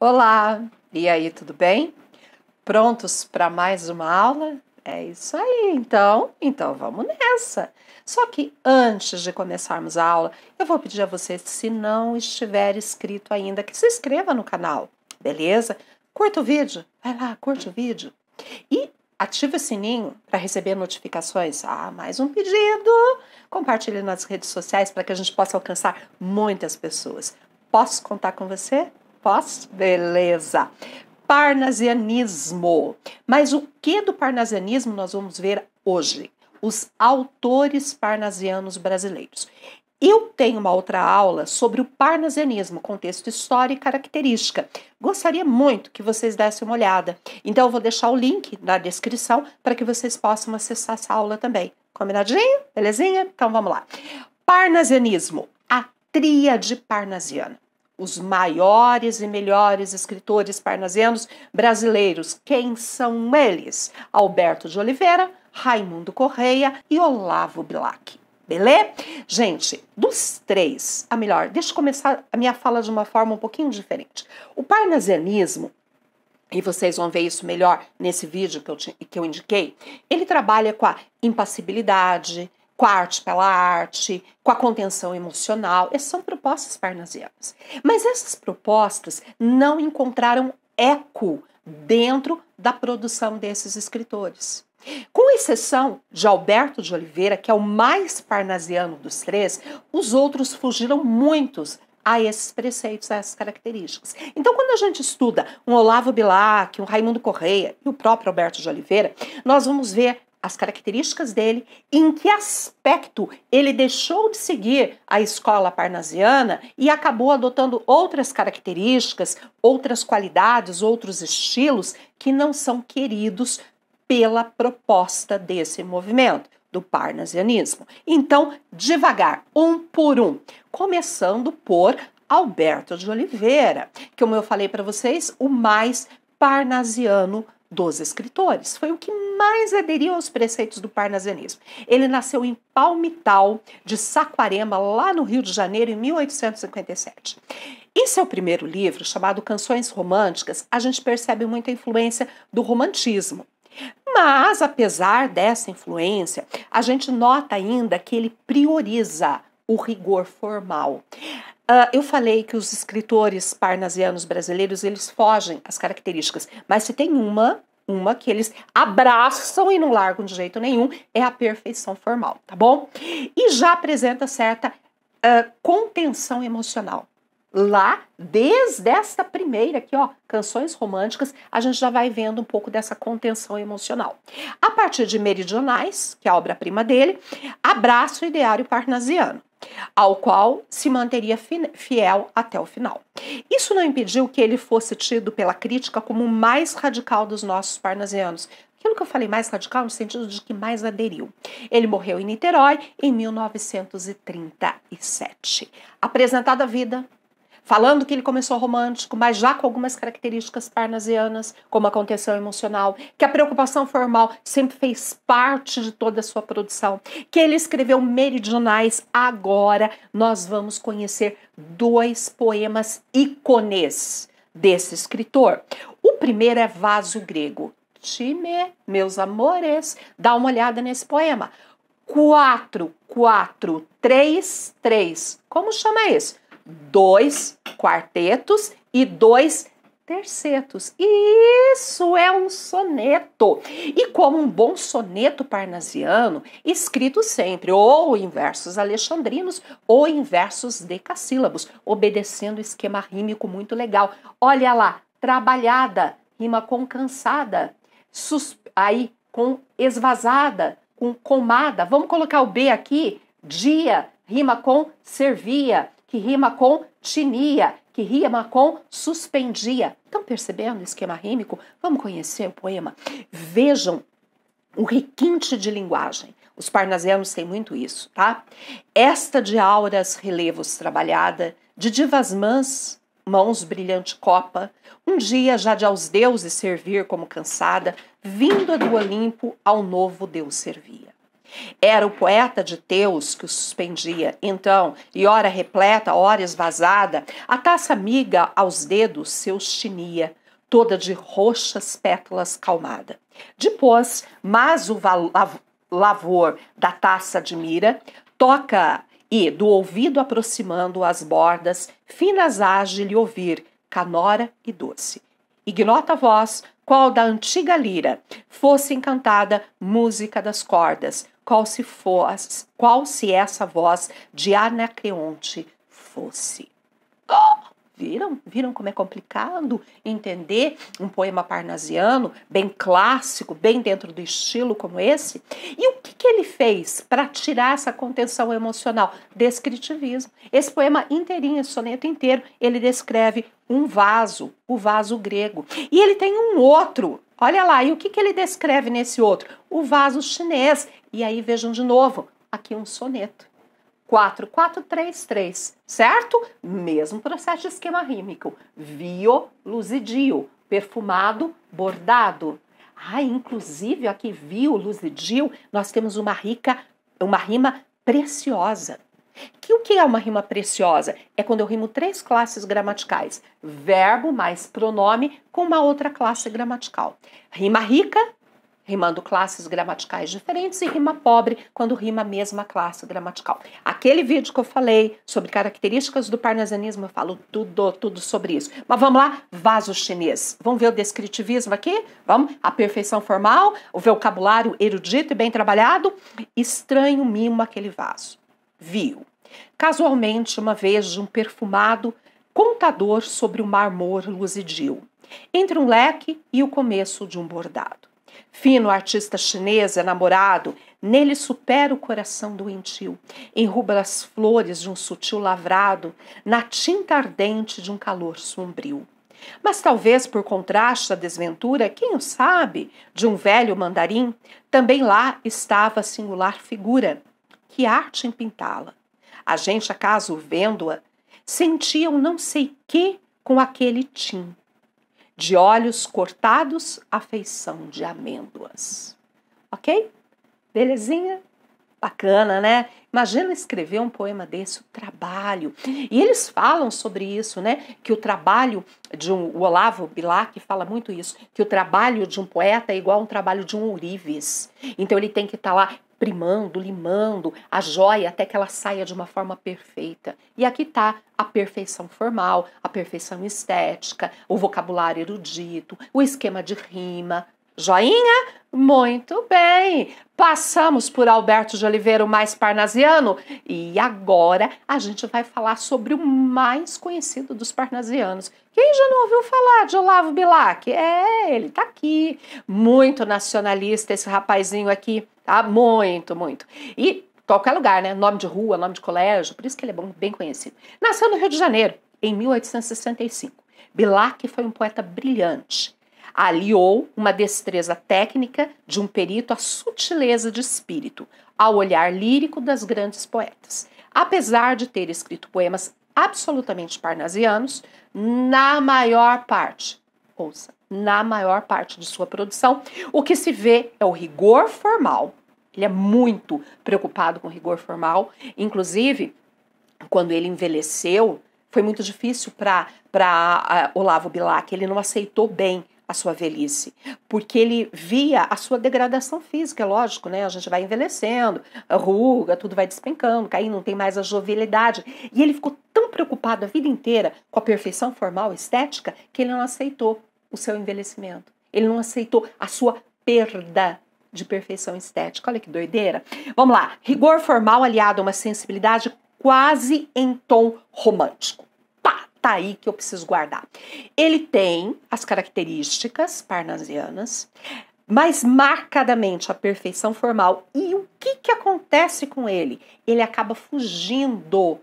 Olá, e aí, tudo bem? Prontos para mais uma aula? É isso aí, então, então vamos nessa. Só que antes de começarmos a aula, eu vou pedir a você, se não estiver inscrito ainda, que se inscreva no canal, beleza? Curta o vídeo, vai lá, curte o vídeo. E ative o sininho para receber notificações. Ah, mais um pedido! Compartilhe nas redes sociais para que a gente possa alcançar muitas pessoas. Posso contar com você? Pós? Beleza. Parnasianismo. Mas o que do parnasianismo nós vamos ver hoje? Os autores parnasianos brasileiros. Eu tenho uma outra aula sobre o parnasianismo, contexto, história e característica. Gostaria muito que vocês dessem uma olhada. Então, eu vou deixar o link na descrição para que vocês possam acessar essa aula também. Combinadinho? Belezinha? Então, vamos lá. Parnasianismo, a tríade parnasiana os maiores e melhores escritores parnasianos brasileiros. Quem são eles? Alberto de Oliveira, Raimundo Correia e Olavo Bilac. Beleza? Gente, dos três, a melhor, deixa eu começar a minha fala de uma forma um pouquinho diferente. O parnasianismo, e vocês vão ver isso melhor nesse vídeo que eu, que eu indiquei, ele trabalha com a impassibilidade, com a arte pela arte, com a contenção emocional. Essas são propostas parnasianas. Mas essas propostas não encontraram eco dentro da produção desses escritores. Com exceção de Alberto de Oliveira, que é o mais parnasiano dos três, os outros fugiram muitos a esses preceitos, a essas características. Então, quando a gente estuda um Olavo Bilac, um Raimundo Correia e o próprio Alberto de Oliveira, nós vamos ver as características dele, em que aspecto ele deixou de seguir a escola parnasiana e acabou adotando outras características, outras qualidades, outros estilos que não são queridos pela proposta desse movimento do parnasianismo. Então, devagar, um por um, começando por Alberto de Oliveira, que como eu falei para vocês, o mais parnasiano dos escritores. Foi o que mais aderiu aos preceitos do parnasianismo. Ele nasceu em Palmital de Saquarema, lá no Rio de Janeiro, em 1857. Em seu primeiro livro, chamado Canções Românticas, a gente percebe muita influência do romantismo. Mas, apesar dessa influência, a gente nota ainda que ele prioriza o rigor formal. Uh, eu falei que os escritores parnasianos brasileiros eles fogem às características, mas se tem uma, uma que eles abraçam e não largam de jeito nenhum, é a perfeição formal, tá bom? E já apresenta certa uh, contenção emocional. Lá, desde esta primeira aqui, ó, canções românticas, a gente já vai vendo um pouco dessa contenção emocional. A partir de Meridionais, que é a obra-prima dele, abraça o ideário parnasiano ao qual se manteria fiel até o final. Isso não impediu que ele fosse tido pela crítica como o mais radical dos nossos parnasianos. Aquilo que eu falei mais radical no sentido de que mais aderiu. Ele morreu em Niterói em 1937. Apresentada a vida, falando que ele começou romântico, mas já com algumas características parnasianas, como a contenção emocional, que a preocupação formal sempre fez parte de toda a sua produção, que ele escreveu meridionais. Agora nós vamos conhecer dois poemas ícones desse escritor. O primeiro é Vaso Grego. Time, meus amores, dá uma olhada nesse poema. 4, 4, 3, 3. Como chama isso? dois quartetos e dois tercetos. Isso é um soneto. E como um bom soneto parnasiano, escrito sempre ou em versos alexandrinos ou em versos decassílabos, obedecendo o esquema rímico muito legal. Olha lá, trabalhada, rima com cansada, aí com esvazada, com comada. Vamos colocar o B aqui, dia, rima com servia que rima com tinia, que rima com suspendia. Estão percebendo o esquema rímico? Vamos conhecer o poema? Vejam o requinte de linguagem. Os parnasianos têm muito isso, tá? Esta de auras relevos trabalhada, de divas mãs, mãos brilhante copa, um dia já de aos deuses servir como cansada, vinda do Olimpo ao novo Deus servia. Era o poeta de Teus que o suspendia. Então, e hora repleta, hora esvazada, a taça amiga aos dedos seus tinia, toda de roxas pétalas calmada. Depois, mas o lavor da taça admira, toca e, do ouvido aproximando as bordas, finas as de lhe ouvir, canora e doce. Ignota a voz, qual da antiga lira, fosse encantada música das cordas, qual se, fosse, qual se essa voz de Anacreonte fosse. Oh! Viram? Viram como é complicado entender um poema parnasiano, bem clássico, bem dentro do estilo como esse? E o que, que ele fez para tirar essa contenção emocional? Descritivismo. Esse poema inteirinho, esse soneto inteiro, ele descreve um vaso, o vaso grego. E ele tem um outro Olha lá, e o que, que ele descreve nesse outro? O vaso chinês. E aí vejam de novo, aqui um soneto. 4433, certo? Mesmo processo de esquema rímico. Vio, luzidio, perfumado, bordado. Ah, inclusive aqui, vio, luzidio, nós temos uma rica, uma rima preciosa. Que o que é uma rima preciosa? É quando eu rimo três classes gramaticais: verbo mais pronome com uma outra classe gramatical. Rima rica, rimando classes gramaticais diferentes, e rima pobre, quando rima a mesma classe gramatical. Aquele vídeo que eu falei sobre características do parnasianismo, eu falo tudo, tudo sobre isso. Mas vamos lá, vaso chinês. Vamos ver o descritivismo aqui? Vamos? A perfeição formal, o vocabulário erudito e bem trabalhado. Estranho mimo aquele vaso viu, casualmente uma vez, de um perfumado contador sobre o marmor luzidio, entre um leque e o começo de um bordado. Fino artista chinês enamorado, nele supera o coração doentio, enruba as flores de um sutil lavrado, na tinta ardente de um calor sombrio. Mas talvez por contraste à desventura, quem o sabe, de um velho mandarim, também lá estava a singular figura, que arte em pintá-la. A gente, acaso vendo-a, sentia um não sei que com aquele tim, de olhos cortados à feição de amêndoas. Ok? Belezinha? Bacana, né? Imagina escrever um poema desse, o trabalho. E eles falam sobre isso, né? Que o trabalho de um. O Olavo Bilac fala muito isso, que o trabalho de um poeta é igual ao trabalho de um ourives. Então ele tem que estar tá lá primando, limando a joia até que ela saia de uma forma perfeita. E aqui está a perfeição formal, a perfeição estética, o vocabulário erudito, o esquema de rima. Joinha? Muito bem! Passamos por Alberto de Oliveira, o mais parnasiano, e agora a gente vai falar sobre o mais conhecido dos parnasianos. Quem já não ouviu falar de Olavo Bilac? É, ele tá aqui. Muito nacionalista esse rapazinho aqui tá? Muito, muito. E qualquer lugar, né? Nome de rua, nome de colégio, por isso que ele é bom, bem conhecido. Nasceu no Rio de Janeiro, em 1865. Bilac foi um poeta brilhante. Aliou uma destreza técnica de um perito à sutileza de espírito, ao olhar lírico das grandes poetas. Apesar de ter escrito poemas absolutamente parnasianos, na maior parte, ouça, na maior parte de sua produção, o que se vê é o rigor formal ele é muito preocupado com rigor formal. Inclusive, quando ele envelheceu, foi muito difícil para Olavo Bilac, ele não aceitou bem a sua velhice, porque ele via a sua degradação física, é lógico, né? A gente vai envelhecendo, ruga, tudo vai despencando, caindo, não tem mais a jovialidade. E ele ficou tão preocupado a vida inteira com a perfeição formal, estética, que ele não aceitou o seu envelhecimento. Ele não aceitou a sua perda de perfeição estética. Olha que doideira. Vamos lá. Rigor formal aliado a uma sensibilidade quase em tom romântico. Pá, tá aí que eu preciso guardar. Ele tem as características parnasianas, mas marcadamente a perfeição formal. E o que, que acontece com ele? Ele acaba fugindo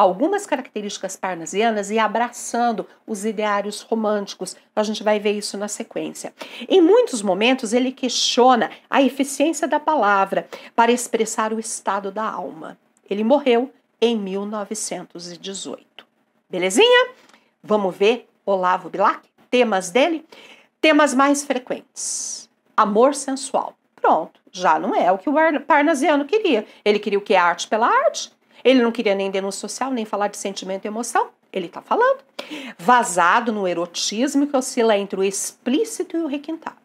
algumas características parnasianas e abraçando os ideários românticos. a gente vai ver isso na sequência. Em muitos momentos, ele questiona a eficiência da palavra para expressar o estado da alma. Ele morreu em 1918. Belezinha? Vamos ver Olavo Bilac, temas dele? Temas mais frequentes. Amor sensual. Pronto, já não é o que o parnasiano queria. Ele queria o que? Arte pela arte? Ele não queria nem denúncia social, nem falar de sentimento e emoção. Ele está falando. Vazado no erotismo que oscila entre o explícito e o requintado.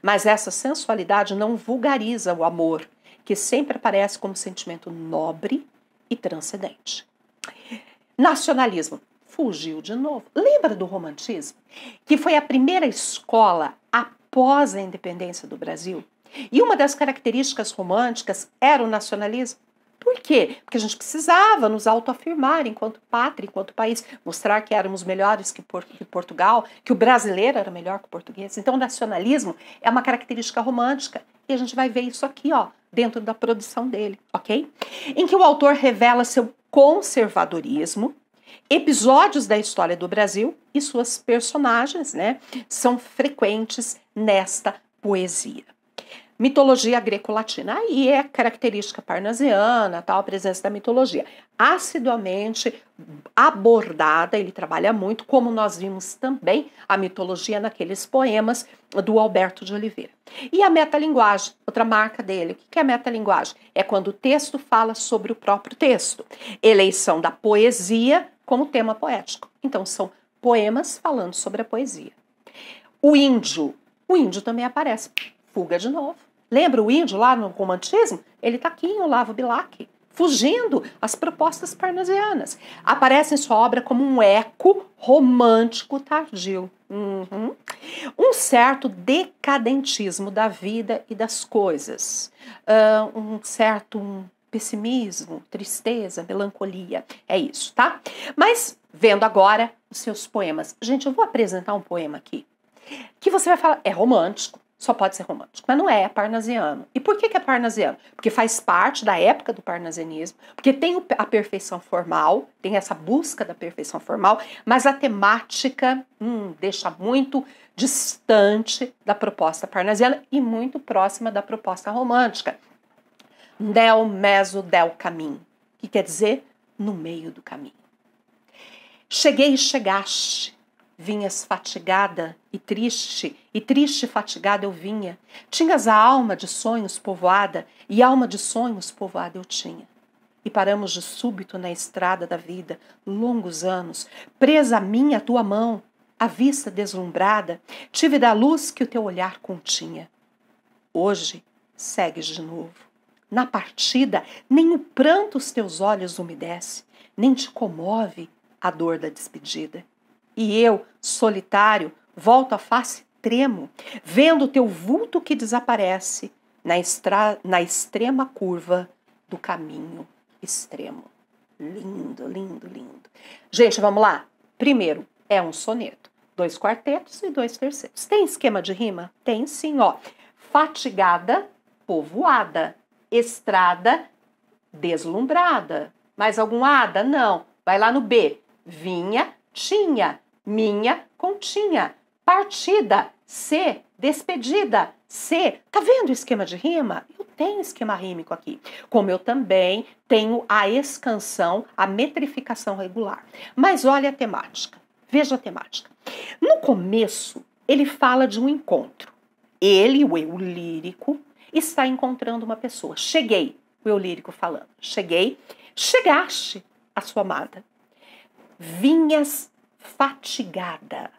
Mas essa sensualidade não vulgariza o amor, que sempre aparece como sentimento nobre e transcendente. Nacionalismo fugiu de novo. Lembra do romantismo, que foi a primeira escola após a independência do Brasil? E uma das características românticas era o nacionalismo. Por quê? Porque a gente precisava nos autoafirmar enquanto pátria, enquanto país, mostrar que éramos melhores que, Portugal, que o brasileiro era melhor que o português. Então, o nacionalismo é uma característica romântica e a gente vai ver isso aqui, ó, dentro da produção dele, ok? Em que o autor revela seu conservadorismo, episódios da história do Brasil e suas personagens, né, são frequentes nesta poesia mitologia greco-latina. Aí é característica parnasiana, tal, a presença da mitologia. Assiduamente abordada, ele trabalha muito, como nós vimos também a mitologia naqueles poemas do Alberto de Oliveira. E a metalinguagem, outra marca dele. O que é a metalinguagem? É quando o texto fala sobre o próprio texto. Eleição da poesia como tema poético. Então, são poemas falando sobre a poesia. O índio. O índio também aparece. Fuga de novo. Lembra o índio lá no romantismo? Ele está aqui em Olavo Bilac, fugindo às propostas parnasianas. Aparece em sua obra como um eco romântico tardio. Uhum. Um certo decadentismo da vida e das coisas. Uh, um certo pessimismo, tristeza, melancolia. É isso, tá? Mas vendo agora os seus poemas. Gente, eu vou apresentar um poema aqui que você vai falar, é romântico, só pode ser romântico, mas não é, é parnasiano. E por que, que é parnasiano? Porque faz parte da época do parnasianismo, porque tem a perfeição formal, tem essa busca da perfeição formal, mas a temática hum, deixa muito distante da proposta parnasiana e muito próxima da proposta romântica. Del meso del caminho, que quer dizer no meio do caminho. Cheguei e chegaste, Vinhas fatigada e triste, e triste e fatigada eu vinha. Tinhas a alma de sonhos povoada, e alma de sonhos povoada eu tinha. E paramos de súbito na estrada da vida, longos anos, presa a mim a tua mão, a vista deslumbrada, tive da luz que o teu olhar continha. Hoje segues de novo. Na partida, nem o pranto os teus olhos umedece, nem te comove a dor da despedida. E eu, solitário, volto a face tremo, vendo o teu vulto que desaparece na, estra... na extrema curva do caminho extremo. Lindo, lindo, lindo. Gente, vamos lá. Primeiro, é um soneto. Dois quartetos e dois terceiros. Tem esquema de rima? Tem sim, ó. Fatigada, povoada. Estrada, deslumbrada. Mais algum ada? Não. Vai lá no B. Vinha, tinha minha continha, partida, se, despedida, se. Tá vendo o esquema de rima? Eu tenho esquema rímico aqui. Como eu também tenho a escansão, a metrificação regular. Mas olha a temática. Veja a temática. No começo, ele fala de um encontro. Ele, o eu lírico, está encontrando uma pessoa. Cheguei, o eu lírico falando. Cheguei, chegaste a sua amada. Vinhas fatigada.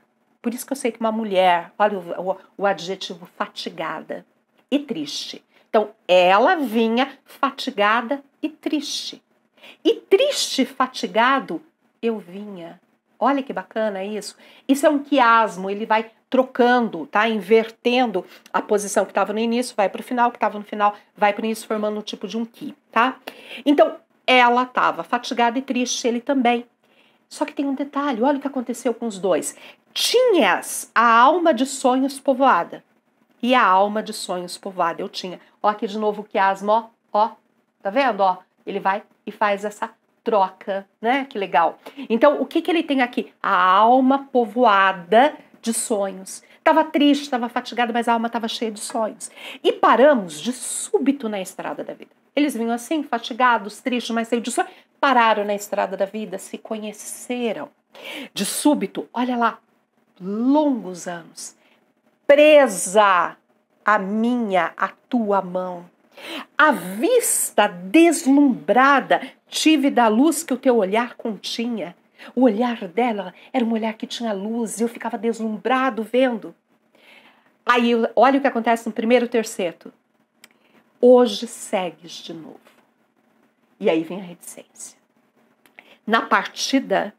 Por isso que eu sei que uma mulher, olha o, o, o adjetivo fatigada e triste. Então, ela vinha fatigada e triste. E triste, fatigado, eu vinha. Olha que bacana isso. Isso é um quiasmo, ele vai trocando, tá? Invertendo a posição que estava no início, vai para o final, que estava no final, vai para o início, formando um tipo de um qui, tá? Então, ela estava fatigada e triste, ele também. Só que tem um detalhe: olha o que aconteceu com os dois. Tinhas a alma de sonhos povoada. E a alma de sonhos povoada eu tinha. Ó, aqui de novo o quiasmo, ó, ó, tá vendo? Ó, ele vai e faz essa troca, né? Que legal. Então, o que, que ele tem aqui? A alma povoada de sonhos. Tava triste, estava fatigada, mas a alma estava cheia de sonhos. E paramos de súbito na estrada da vida. Eles vinham assim, fatigados, tristes, mas cheios de sonhos pararam na estrada da vida, se conheceram. De súbito, olha lá, longos anos, presa a minha, a tua mão. A vista deslumbrada tive da luz que o teu olhar continha. O olhar dela era um olhar que tinha luz e eu ficava deslumbrado vendo. Aí olha o que acontece no primeiro terceiro. Hoje segues de novo. E aí vem a reticência. Na partida,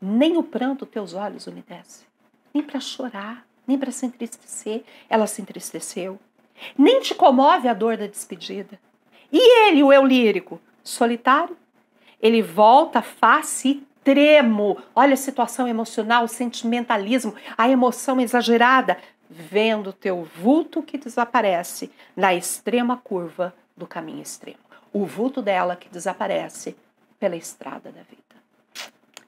nem o pranto teus olhos umedece, nem para chorar, nem para se entristecer. Ela se entristeceu. Nem te comove a dor da despedida. E ele, o eu lírico, solitário, ele volta face e tremo. Olha a situação emocional, o sentimentalismo, a emoção exagerada, vendo teu vulto que desaparece na extrema curva do caminho extremo o vulto dela que desaparece pela estrada da vida.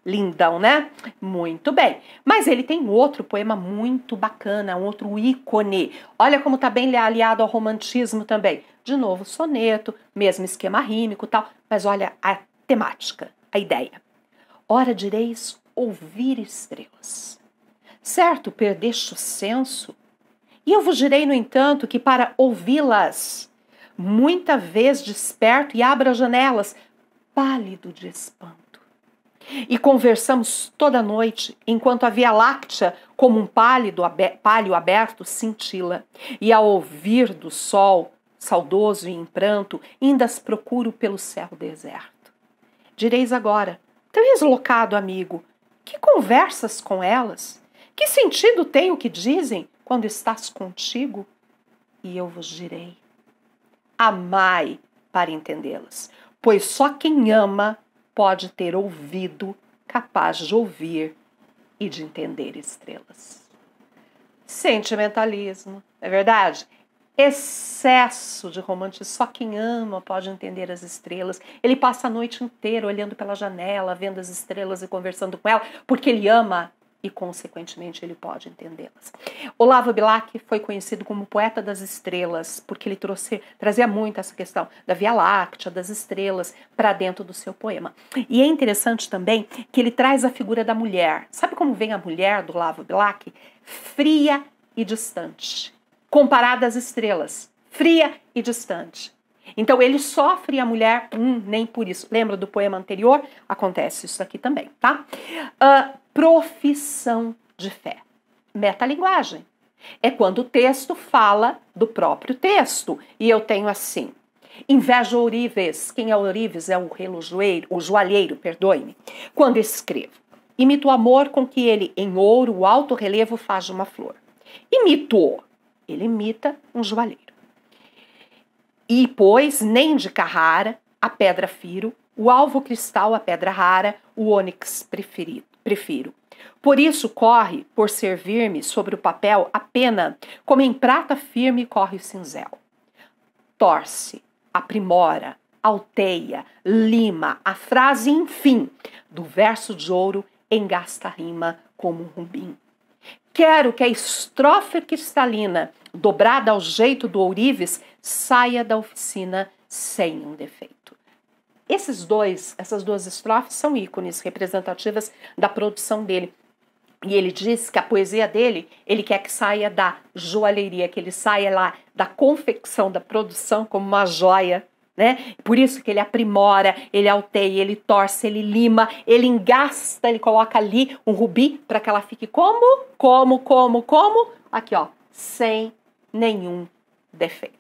Lindão, né? Muito bem. Mas ele tem outro poema muito bacana, um outro ícone. Olha como tá bem aliado ao romantismo também. De novo, soneto, mesmo esquema rímico tal, mas olha a temática, a ideia. Ora direis ouvir estrelas. Certo, perdeste o senso? E eu vos direi, no entanto, que para ouvi-las muita vez desperto e abro as janelas, pálido de espanto. E conversamos toda noite, enquanto a Via Láctea, como um pálido palho aberto, cintila. E ao ouvir do sol, saudoso e em pranto, ainda procuro pelo céu deserto. Direis agora, teu deslocado amigo, que conversas com elas? Que sentido tem o que dizem quando estás contigo? E eu vos direi amai para entendê-las, pois só quem ama pode ter ouvido capaz de ouvir e de entender estrelas. Sentimentalismo, é verdade? Excesso de romantismo. Só quem ama pode entender as estrelas. Ele passa a noite inteira olhando pela janela, vendo as estrelas e conversando com ela, porque ele ama e, consequentemente, ele pode entendê-las. Olavo Bilac foi conhecido como poeta das estrelas, porque ele trouxe, trazia muito essa questão da Via Láctea, das estrelas, para dentro do seu poema. E é interessante também que ele traz a figura da mulher. Sabe como vem a mulher do Olavo Bilac? Fria e distante, comparada às estrelas. Fria e distante. Então ele sofre e a mulher, hum, nem por isso. Lembra do poema anterior? Acontece isso aqui também, tá? Uh, profissão de fé. Metalinguagem. É quando o texto fala do próprio texto. E eu tenho assim. Inveja Ourives. Quem é Ourives é o relojoeiro, o joalheiro, perdoe-me. Quando escrevo. Imito o amor com que ele, em ouro, alto relevo, faz uma flor. Imito. Ele imita um joalheiro. E, pois, nem de Carrara, a pedra firo, o alvo cristal, a pedra rara, o ônix preferido, prefiro. Por isso corre, por servir-me sobre o papel a pena, como em prata firme corre o cinzel. Torce, aprimora, alteia, lima a frase, enfim, do verso de ouro engasta a rima como um rubim Quero que a estrofe cristalina dobrada ao jeito do ourives, saia da oficina sem um defeito. Esses dois, essas duas estrofes são ícones representativas da produção dele. E ele diz que a poesia dele, ele quer que saia da joalheria, que ele saia lá da confecção, da produção como uma joia, né? Por isso que ele aprimora, ele alteia, ele torce, ele lima, ele engasta, ele coloca ali um rubi para que ela fique como? Como, como, como? Aqui, ó, sem nenhum defeito.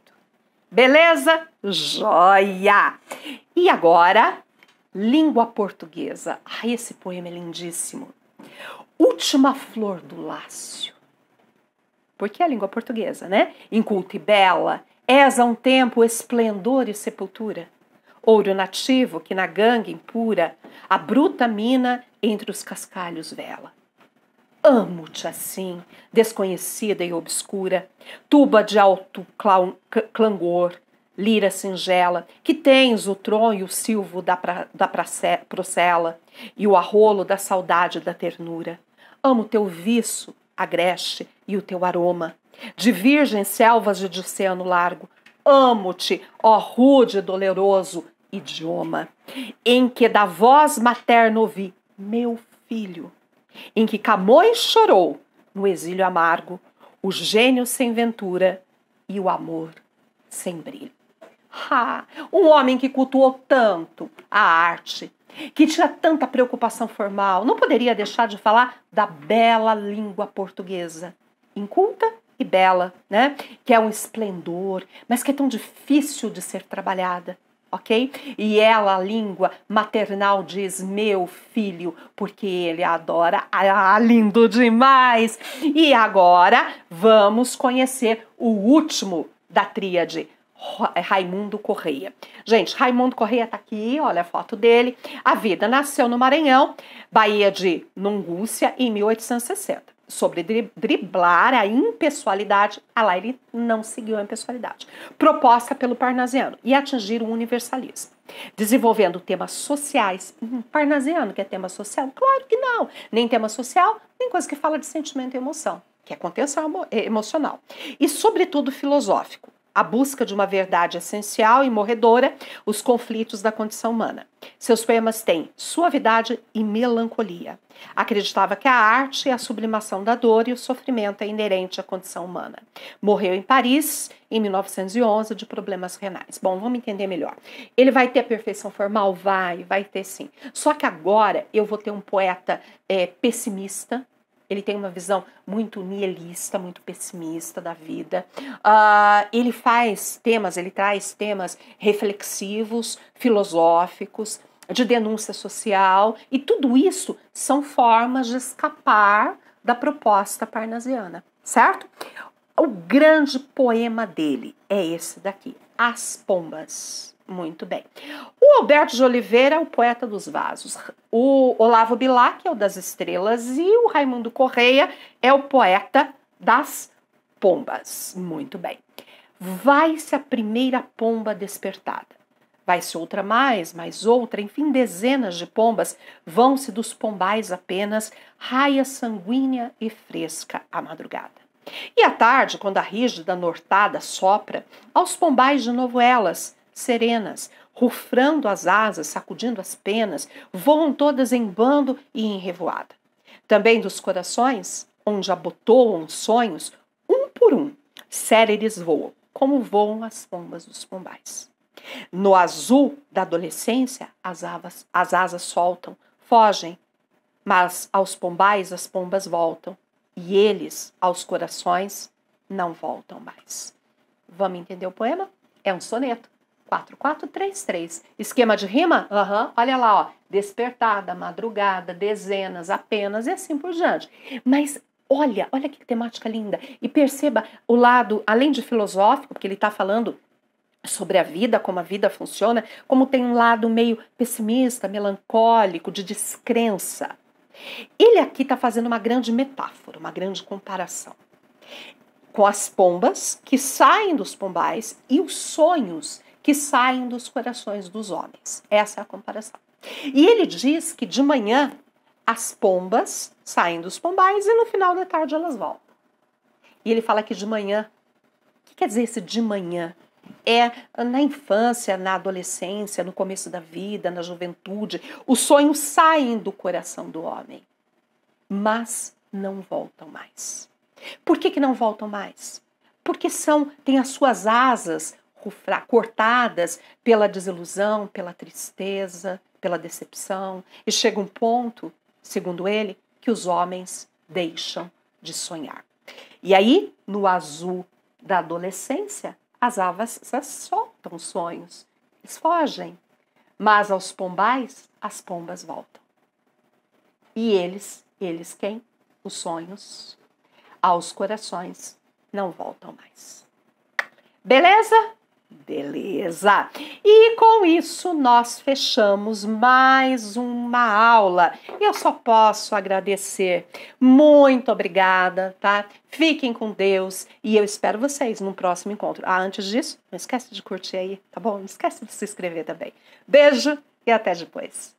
Beleza? Joia! E agora, língua portuguesa. Ai, esse poema é lindíssimo. Última flor do lácio. Porque é a língua portuguesa, né? Inculta e bela, és a um tempo esplendor e sepultura. Ouro nativo que na gangue impura, a bruta mina entre os cascalhos vela. Amo-te assim, desconhecida e obscura, tuba de alto clangor, lira singela, que tens o tron e o silvo da, pra, da prace, procela e o arrolo da saudade da ternura. Amo teu viço, agreste, e o teu aroma. De virgens selvas de oceano largo, amo-te, ó rude e doloroso idioma, em que da voz materna ouvi, meu filho em que Camões chorou no exílio amargo, o gênio sem ventura e o amor sem brilho. Ah, um homem que cultuou tanto a arte, que tinha tanta preocupação formal, não poderia deixar de falar da bela língua portuguesa, inculta e bela, né? Que é um esplendor, mas que é tão difícil de ser trabalhada ok? E ela, a língua maternal, diz meu filho, porque ele adora. Ah, lindo demais! E agora vamos conhecer o último da tríade. É Raimundo Correia. Gente, Raimundo Correia tá aqui, olha a foto dele. A vida nasceu no Maranhão, Bahia de Nungúcia, em 1860 sobre driblar a impessoalidade, a Laire não seguiu a impessoalidade, proposta pelo parnasiano, e atingir o universalismo. Desenvolvendo temas sociais, uhum. parnasiano que é tema social? Claro que não, nem tema social, nem coisa que fala de sentimento e emoção, que é contenção emocional, e sobretudo filosófico a busca de uma verdade essencial e morredora, os conflitos da condição humana. Seus poemas têm suavidade e melancolia. Acreditava que a arte é a sublimação da dor e o sofrimento é inerente à condição humana. Morreu em Paris em 1911 de problemas renais. Bom, vamos entender melhor. Ele vai ter perfeição formal? Vai, vai ter sim. Só que agora eu vou ter um poeta é, pessimista, ele tem uma visão muito nihilista, muito pessimista da vida. Uh, ele faz temas, ele traz temas reflexivos, filosóficos, de denúncia social, e tudo isso são formas de escapar da proposta parnasiana, certo? O grande poema dele é esse daqui, As Pombas. Muito bem. O Alberto de Oliveira é o poeta dos vasos. O Olavo Bilac é o das estrelas. E o Raimundo Correia é o poeta das pombas. Muito bem. Vai-se a primeira pomba despertada. Vai-se outra mais, mais outra, enfim, dezenas de pombas. Vão-se dos pombais apenas, raia sanguínea e fresca à madrugada. E à tarde, quando a rígida nortada sopra, aos pombais de novo elas, serenas, rufrando as asas, sacudindo as penas, voam todas em bando e em revoada. Também dos corações, onde abotoam sonhos, um por um, céleres voam, como voam as pombas dos pombais. No azul da adolescência, as, avas, as asas soltam, fogem, mas aos pombais as pombas voltam, e eles, aos corações, não voltam mais. Vamos entender o poema? É um soneto. 4433. Esquema de rima? Uhum. Olha lá, ó. Despertada, madrugada, dezenas, apenas e assim por diante. Mas olha, olha que temática linda. E perceba o lado, além de filosófico, porque ele está falando sobre a vida, como a vida funciona, como tem um lado meio pessimista, melancólico, de descrença. Ele aqui está fazendo uma grande metáfora, uma grande comparação com as pombas que saem dos pombais e os sonhos que saem dos corações dos homens. Essa é a comparação. E ele diz que de manhã as pombas saem dos pombais e no final da tarde elas voltam. E ele fala que de manhã. O que quer dizer esse de manhã? É na infância, na adolescência, no começo da vida, na juventude. Os sonhos saem do coração do homem, mas não voltam mais. Por que, que não voltam mais? Porque são, têm as suas asas cortadas pela desilusão, pela tristeza, pela decepção. E chega um ponto, segundo ele, que os homens deixam de sonhar. E aí, no azul da adolescência, as avas soltam sonhos, eles fogem. Mas aos pombais, as pombas voltam. E eles, eles quem? Os sonhos, aos corações, não voltam mais. Beleza? Beleza! E com isso nós fechamos mais uma aula. Eu só posso agradecer. Muito obrigada, tá? Fiquem com Deus e eu espero vocês no próximo encontro. Ah, antes disso, não esquece de curtir aí, tá bom? Não esquece de se inscrever também. Beijo e até depois.